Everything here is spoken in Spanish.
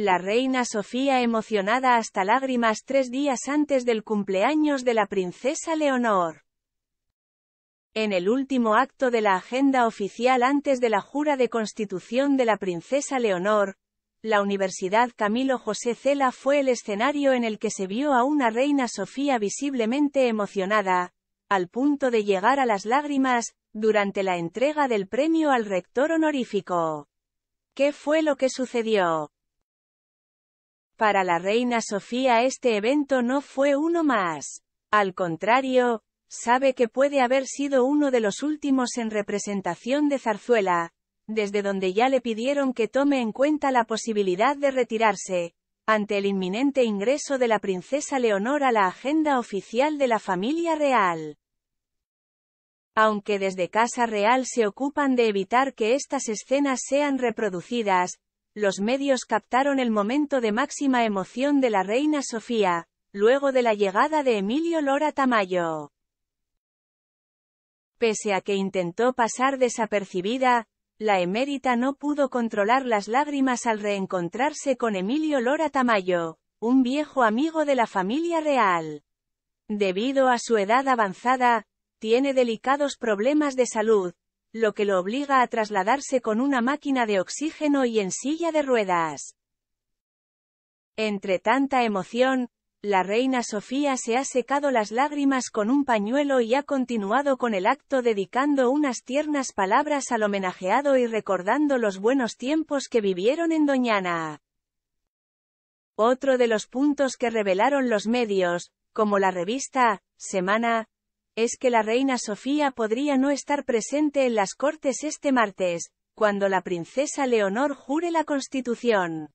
La reina Sofía emocionada hasta lágrimas tres días antes del cumpleaños de la princesa Leonor. En el último acto de la agenda oficial antes de la jura de constitución de la princesa Leonor, la Universidad Camilo José Cela fue el escenario en el que se vio a una reina Sofía visiblemente emocionada, al punto de llegar a las lágrimas, durante la entrega del premio al rector honorífico. ¿Qué fue lo que sucedió? Para la reina Sofía este evento no fue uno más. Al contrario, sabe que puede haber sido uno de los últimos en representación de Zarzuela, desde donde ya le pidieron que tome en cuenta la posibilidad de retirarse, ante el inminente ingreso de la princesa Leonor a la agenda oficial de la familia real. Aunque desde Casa Real se ocupan de evitar que estas escenas sean reproducidas, los medios captaron el momento de máxima emoción de la reina Sofía, luego de la llegada de Emilio Lora Tamayo. Pese a que intentó pasar desapercibida, la emérita no pudo controlar las lágrimas al reencontrarse con Emilio Lora Tamayo, un viejo amigo de la familia real. Debido a su edad avanzada, tiene delicados problemas de salud, lo que lo obliga a trasladarse con una máquina de oxígeno y en silla de ruedas. Entre tanta emoción, la reina Sofía se ha secado las lágrimas con un pañuelo y ha continuado con el acto dedicando unas tiernas palabras al homenajeado y recordando los buenos tiempos que vivieron en Doñana. Otro de los puntos que revelaron los medios, como la revista, Semana, es que la reina Sofía podría no estar presente en las Cortes este martes, cuando la princesa Leonor jure la Constitución.